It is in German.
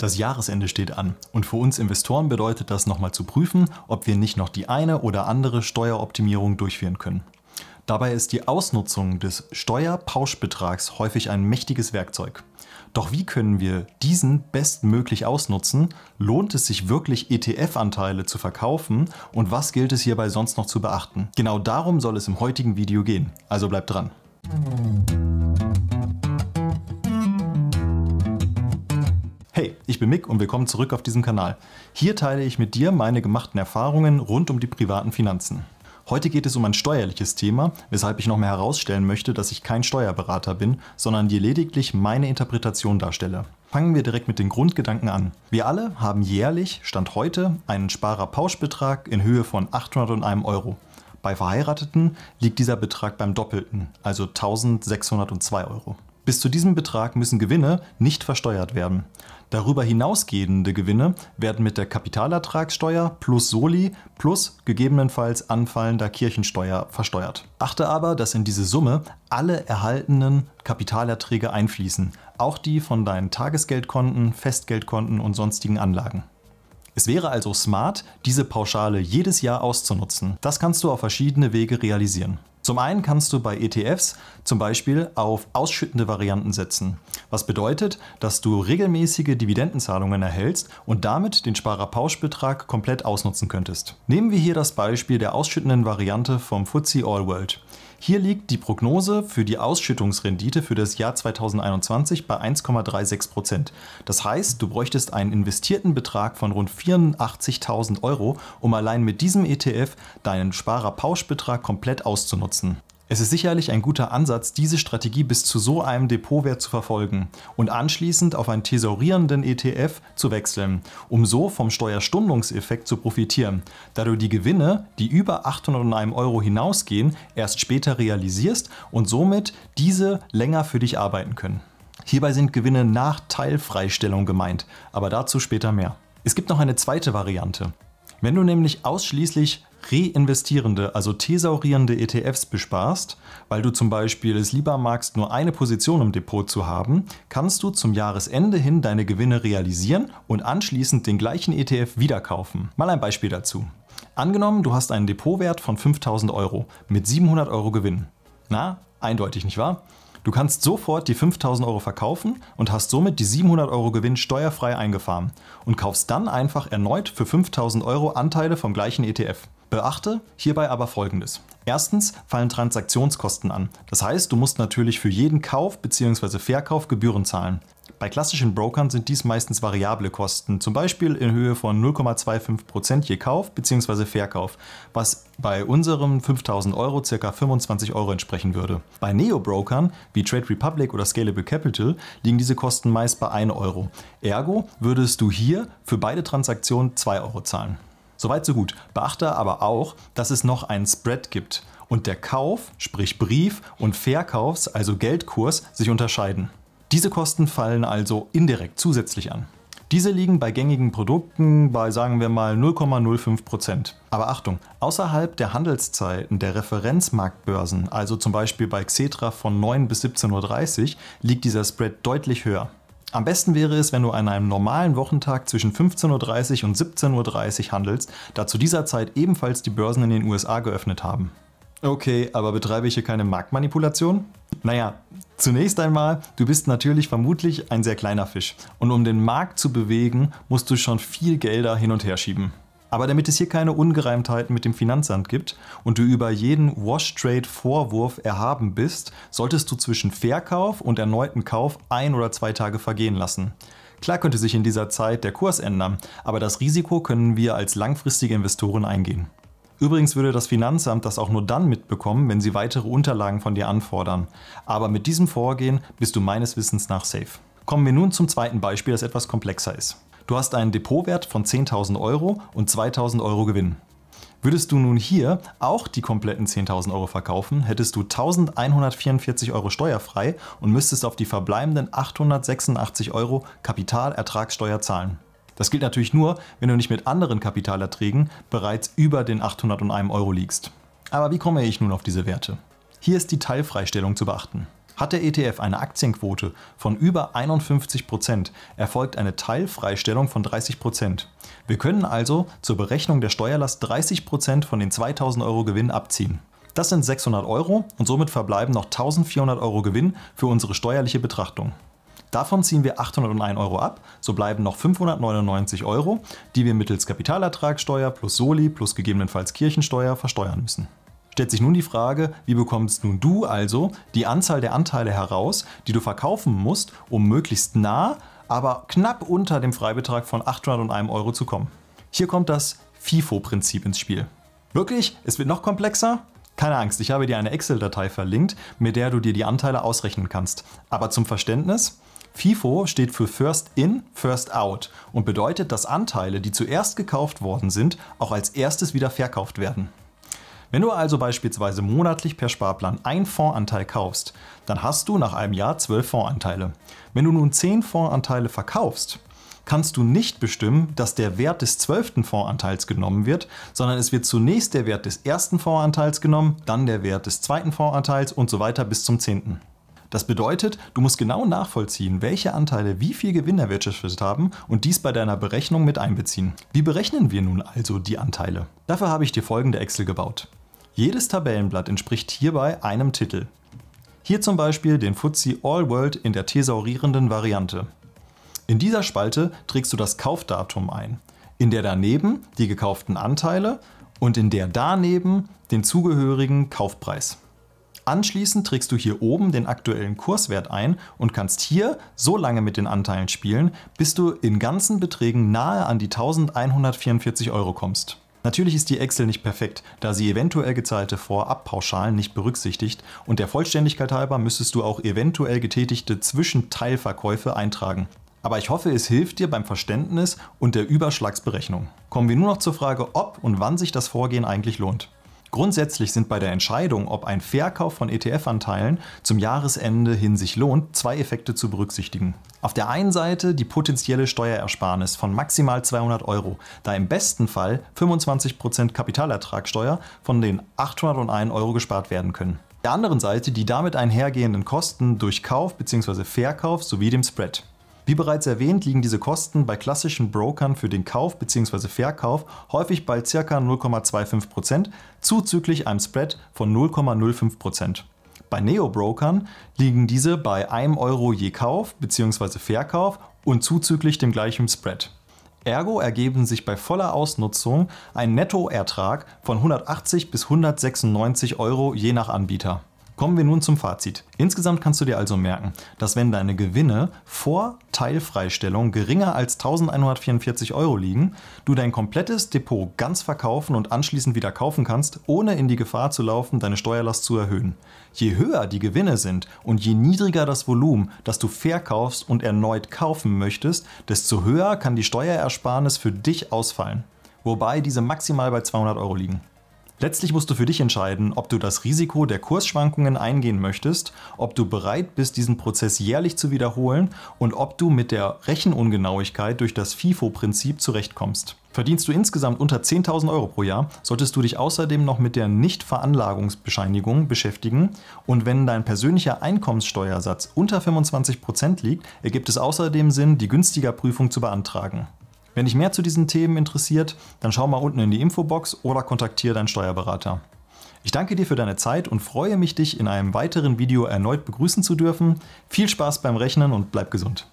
Das Jahresende steht an und für uns Investoren bedeutet das nochmal zu prüfen, ob wir nicht noch die eine oder andere Steueroptimierung durchführen können. Dabei ist die Ausnutzung des Steuerpauschbetrags häufig ein mächtiges Werkzeug. Doch wie können wir diesen bestmöglich ausnutzen? Lohnt es sich wirklich, ETF-Anteile zu verkaufen? Und was gilt es hierbei sonst noch zu beachten? Genau darum soll es im heutigen Video gehen. Also bleibt dran. Hey, ich bin Mick und willkommen zurück auf diesem Kanal. Hier teile ich mit dir meine gemachten Erfahrungen rund um die privaten Finanzen. Heute geht es um ein steuerliches Thema, weshalb ich nochmal herausstellen möchte, dass ich kein Steuerberater bin, sondern dir lediglich meine Interpretation darstelle. Fangen wir direkt mit den Grundgedanken an. Wir alle haben jährlich, Stand heute, einen Sparerpauschbetrag in Höhe von 801 Euro. Bei Verheirateten liegt dieser Betrag beim Doppelten, also 1602 Euro. Bis zu diesem Betrag müssen Gewinne nicht versteuert werden. Darüber hinausgehende Gewinne werden mit der Kapitalertragssteuer plus Soli plus gegebenenfalls anfallender Kirchensteuer versteuert. Achte aber, dass in diese Summe alle erhaltenen Kapitalerträge einfließen, auch die von deinen Tagesgeldkonten, Festgeldkonten und sonstigen Anlagen. Es wäre also smart, diese Pauschale jedes Jahr auszunutzen. Das kannst du auf verschiedene Wege realisieren. Zum einen kannst du bei ETFs zum Beispiel auf ausschüttende Varianten setzen, was bedeutet, dass du regelmäßige Dividendenzahlungen erhältst und damit den Sparerpauschbetrag komplett ausnutzen könntest. Nehmen wir hier das Beispiel der ausschüttenden Variante vom FTSE All World. Hier liegt die Prognose für die Ausschüttungsrendite für das Jahr 2021 bei 1,36 Das heißt, du bräuchtest einen investierten Betrag von rund 84.000 Euro, um allein mit diesem ETF deinen Sparerpauschbetrag komplett auszunutzen setzen. Es ist sicherlich ein guter Ansatz, diese Strategie bis zu so einem Depotwert zu verfolgen und anschließend auf einen thesaurierenden ETF zu wechseln, um so vom Steuerstundungseffekt zu profitieren, da du die Gewinne, die über 801 Euro hinausgehen, erst später realisierst und somit diese länger für dich arbeiten können. Hierbei sind Gewinne nach Teilfreistellung gemeint, aber dazu später mehr. Es gibt noch eine zweite Variante. Wenn du nämlich ausschließlich reinvestierende, also thesaurierende ETFs besparst, weil du zum Beispiel es lieber magst, nur eine Position im Depot zu haben, kannst du zum Jahresende hin deine Gewinne realisieren und anschließend den gleichen ETF wieder kaufen. Mal ein Beispiel dazu. Angenommen, du hast einen Depotwert von 5000 Euro mit 700 Euro Gewinn. Na, eindeutig, nicht wahr? Du kannst sofort die 5000 Euro verkaufen und hast somit die 700 Euro Gewinn steuerfrei eingefahren und kaufst dann einfach erneut für 5000 Euro Anteile vom gleichen ETF. Beachte hierbei aber Folgendes. Erstens fallen Transaktionskosten an. Das heißt, du musst natürlich für jeden Kauf bzw. Verkauf Gebühren zahlen. Bei klassischen Brokern sind dies meistens variable Kosten, zum Beispiel in Höhe von 0,25% je Kauf bzw. Verkauf, was bei unserem 5000 Euro ca. 25 Euro entsprechen würde. Bei Neo-Brokern wie Trade Republic oder Scalable Capital liegen diese Kosten meist bei 1 Euro. Ergo würdest du hier für beide Transaktionen 2 Euro zahlen. Soweit so gut. Beachte aber auch, dass es noch einen Spread gibt und der Kauf, sprich Brief und Verkaufs, also Geldkurs, sich unterscheiden. Diese Kosten fallen also indirekt zusätzlich an. Diese liegen bei gängigen Produkten bei sagen wir mal 0,05%. Aber Achtung, außerhalb der Handelszeiten der Referenzmarktbörsen, also zum Beispiel bei Xetra von 9 bis 17.30 Uhr, liegt dieser Spread deutlich höher. Am besten wäre es, wenn du an einem normalen Wochentag zwischen 15.30 Uhr und 17.30 Uhr handelst, da zu dieser Zeit ebenfalls die Börsen in den USA geöffnet haben. Okay, aber betreibe ich hier keine Marktmanipulation? Naja, zunächst einmal, du bist natürlich vermutlich ein sehr kleiner Fisch und um den Markt zu bewegen, musst du schon viel Gelder hin und her schieben. Aber damit es hier keine Ungereimtheiten mit dem Finanzamt gibt und du über jeden Wash-Trade-Vorwurf erhaben bist, solltest du zwischen Verkauf und erneuten Kauf ein oder zwei Tage vergehen lassen. Klar könnte sich in dieser Zeit der Kurs ändern, aber das Risiko können wir als langfristige Investoren eingehen. Übrigens würde das Finanzamt das auch nur dann mitbekommen, wenn sie weitere Unterlagen von dir anfordern. Aber mit diesem Vorgehen bist du meines Wissens nach safe. Kommen wir nun zum zweiten Beispiel, das etwas komplexer ist. Du hast einen Depotwert von 10.000 Euro und 2.000 Euro Gewinn. Würdest du nun hier auch die kompletten 10.000 Euro verkaufen, hättest du 1.144 Euro steuerfrei und müsstest auf die verbleibenden 886 Euro Kapitalertragssteuer zahlen. Das gilt natürlich nur, wenn du nicht mit anderen Kapitalerträgen bereits über den 801 Euro liegst. Aber wie komme ich nun auf diese Werte? Hier ist die Teilfreistellung zu beachten. Hat der ETF eine Aktienquote von über 51%, Prozent, erfolgt eine Teilfreistellung von 30%. Prozent. Wir können also zur Berechnung der Steuerlast 30% Prozent von den 2000 Euro Gewinn abziehen. Das sind 600 Euro und somit verbleiben noch 1400 Euro Gewinn für unsere steuerliche Betrachtung. Davon ziehen wir 801 Euro ab, so bleiben noch 599 Euro, die wir mittels Kapitalertragsteuer plus Soli plus gegebenenfalls Kirchensteuer versteuern müssen. Stellt sich nun die Frage, wie bekommst nun du also die Anzahl der Anteile heraus, die du verkaufen musst, um möglichst nah, aber knapp unter dem Freibetrag von 801 Euro zu kommen. Hier kommt das FIFO-Prinzip ins Spiel. Wirklich? Es wird noch komplexer? Keine Angst, ich habe dir eine Excel-Datei verlinkt, mit der du dir die Anteile ausrechnen kannst. Aber zum Verständnis, FIFO steht für First In, First Out und bedeutet, dass Anteile, die zuerst gekauft worden sind, auch als erstes wieder verkauft werden. Wenn du also beispielsweise monatlich per Sparplan einen Fondsanteil kaufst, dann hast du nach einem Jahr zwölf Fondsanteile. Wenn du nun zehn Fondsanteile verkaufst, kannst du nicht bestimmen, dass der Wert des zwölften Fondsanteils genommen wird, sondern es wird zunächst der Wert des ersten Fondsanteils genommen, dann der Wert des zweiten Fondsanteils und so weiter bis zum zehnten. Das bedeutet, du musst genau nachvollziehen, welche Anteile wie viel Gewinn erwirtschaftet haben und dies bei deiner Berechnung mit einbeziehen. Wie berechnen wir nun also die Anteile? Dafür habe ich dir folgende Excel gebaut. Jedes Tabellenblatt entspricht hierbei einem Titel. Hier zum Beispiel den FTSE All World in der thesaurierenden Variante. In dieser Spalte trägst du das Kaufdatum ein, in der daneben die gekauften Anteile und in der daneben den zugehörigen Kaufpreis. Anschließend trägst du hier oben den aktuellen Kurswert ein und kannst hier so lange mit den Anteilen spielen, bis du in ganzen Beträgen nahe an die 1144 Euro kommst. Natürlich ist die Excel nicht perfekt, da sie eventuell gezahlte Vorabpauschalen nicht berücksichtigt und der Vollständigkeit halber müsstest du auch eventuell getätigte Zwischenteilverkäufe eintragen. Aber ich hoffe, es hilft dir beim Verständnis und der Überschlagsberechnung. Kommen wir nur noch zur Frage, ob und wann sich das Vorgehen eigentlich lohnt. Grundsätzlich sind bei der Entscheidung, ob ein Verkauf von ETF-Anteilen zum Jahresende hin sich lohnt, zwei Effekte zu berücksichtigen. Auf der einen Seite die potenzielle Steuerersparnis von maximal 200 Euro, da im besten Fall 25% Kapitalertragsteuer von den 801 Euro gespart werden können. Der anderen Seite die damit einhergehenden Kosten durch Kauf bzw. Verkauf sowie dem Spread. Wie bereits erwähnt, liegen diese Kosten bei klassischen Brokern für den Kauf bzw. Verkauf häufig bei ca. 0,25% zuzüglich einem Spread von 0,05%. Bei Neo-Brokern liegen diese bei 1 Euro je Kauf bzw. Verkauf und zuzüglich dem gleichen Spread. Ergo ergeben sich bei voller Ausnutzung ein Nettoertrag von 180 bis 196 Euro je nach Anbieter. Kommen wir nun zum Fazit. Insgesamt kannst du dir also merken, dass wenn deine Gewinne vor Teilfreistellung geringer als 1144 Euro liegen, du dein komplettes Depot ganz verkaufen und anschließend wieder kaufen kannst, ohne in die Gefahr zu laufen, deine Steuerlast zu erhöhen. Je höher die Gewinne sind und je niedriger das Volumen, das du verkaufst und erneut kaufen möchtest, desto höher kann die Steuerersparnis für dich ausfallen. Wobei diese maximal bei 200 Euro liegen. Letztlich musst du für dich entscheiden, ob du das Risiko der Kursschwankungen eingehen möchtest, ob du bereit bist, diesen Prozess jährlich zu wiederholen und ob du mit der Rechenungenauigkeit durch das FIFO-Prinzip zurechtkommst. Verdienst du insgesamt unter 10.000 Euro pro Jahr, solltest du dich außerdem noch mit der Nichtveranlagungsbescheinigung beschäftigen und wenn dein persönlicher Einkommenssteuersatz unter 25% liegt, ergibt es außerdem Sinn, die günstiger Prüfung zu beantragen. Wenn dich mehr zu diesen Themen interessiert, dann schau mal unten in die Infobox oder kontaktiere deinen Steuerberater. Ich danke dir für deine Zeit und freue mich, dich in einem weiteren Video erneut begrüßen zu dürfen. Viel Spaß beim Rechnen und bleib gesund.